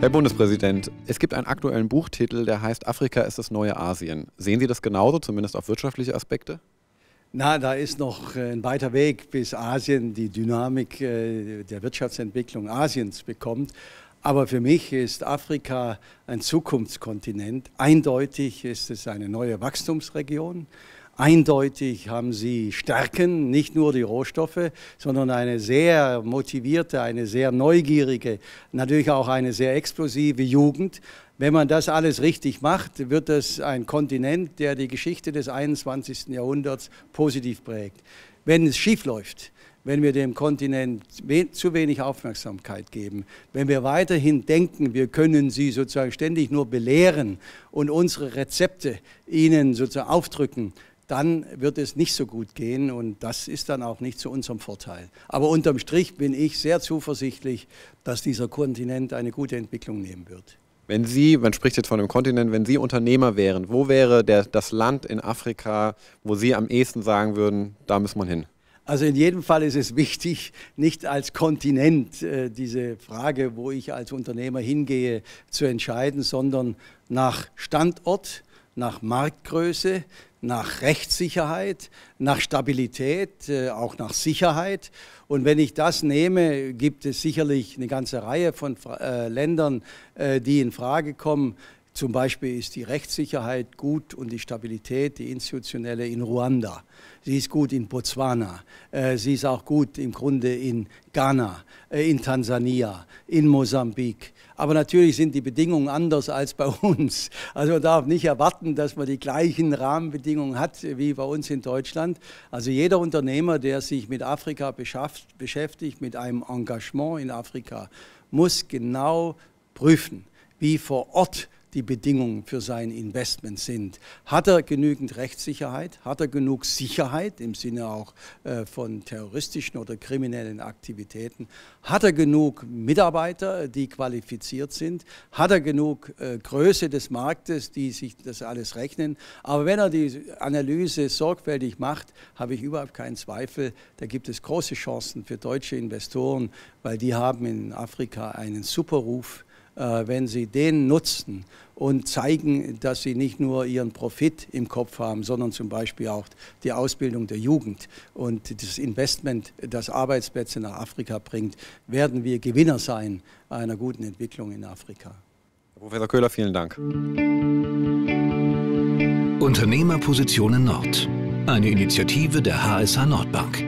Herr Bundespräsident, es gibt einen aktuellen Buchtitel, der heißt Afrika ist das neue Asien. Sehen Sie das genauso, zumindest auf wirtschaftliche Aspekte? Na, da ist noch äh, ein weiter Weg, bis Asien die Dynamik äh, der Wirtschaftsentwicklung Asiens bekommt. Aber für mich ist Afrika ein Zukunftskontinent. Eindeutig ist es eine neue Wachstumsregion. Eindeutig haben sie Stärken, nicht nur die Rohstoffe, sondern eine sehr motivierte, eine sehr neugierige, natürlich auch eine sehr explosive Jugend. Wenn man das alles richtig macht, wird das ein Kontinent, der die Geschichte des 21. Jahrhunderts positiv prägt. Wenn es schief läuft, wenn wir dem Kontinent zu wenig Aufmerksamkeit geben, wenn wir weiterhin denken, wir können sie sozusagen ständig nur belehren und unsere Rezepte ihnen sozusagen aufdrücken, dann wird es nicht so gut gehen und das ist dann auch nicht zu unserem Vorteil. Aber unterm Strich bin ich sehr zuversichtlich, dass dieser Kontinent eine gute Entwicklung nehmen wird. Wenn Sie, man spricht jetzt von einem Kontinent, wenn Sie Unternehmer wären, wo wäre der, das Land in Afrika, wo Sie am ehesten sagen würden, da muss man hin? Also in jedem Fall ist es wichtig, nicht als Kontinent äh, diese Frage, wo ich als Unternehmer hingehe, zu entscheiden, sondern nach Standort, nach Marktgröße, nach Rechtssicherheit, nach Stabilität, äh, auch nach Sicherheit. Und wenn ich das nehme, gibt es sicherlich eine ganze Reihe von äh, Ländern, äh, die in Frage kommen, zum Beispiel ist die Rechtssicherheit gut und die Stabilität, die institutionelle in Ruanda. Sie ist gut in Botswana. Äh, sie ist auch gut im Grunde in Ghana, äh, in Tansania, in Mosambik. Aber natürlich sind die Bedingungen anders als bei uns. Also man darf nicht erwarten, dass man die gleichen Rahmenbedingungen hat wie bei uns in Deutschland. Also jeder Unternehmer, der sich mit Afrika beschäftigt, mit einem Engagement in Afrika, muss genau prüfen, wie vor Ort die Bedingungen für sein Investment sind. Hat er genügend Rechtssicherheit? Hat er genug Sicherheit im Sinne auch äh, von terroristischen oder kriminellen Aktivitäten? Hat er genug Mitarbeiter, die qualifiziert sind? Hat er genug äh, Größe des Marktes, die sich das alles rechnen? Aber wenn er die Analyse sorgfältig macht, habe ich überhaupt keinen Zweifel, da gibt es große Chancen für deutsche Investoren, weil die haben in Afrika einen super Ruf äh, wenn sie den nutzen und zeigen, dass sie nicht nur ihren Profit im Kopf haben, sondern zum Beispiel auch die Ausbildung der Jugend und das Investment, das Arbeitsplätze nach Afrika bringt, werden wir Gewinner sein einer guten Entwicklung in Afrika. Herr Professor Köhler, vielen Dank. Unternehmerpositionen Nord. Eine Initiative der HSH Nordbank.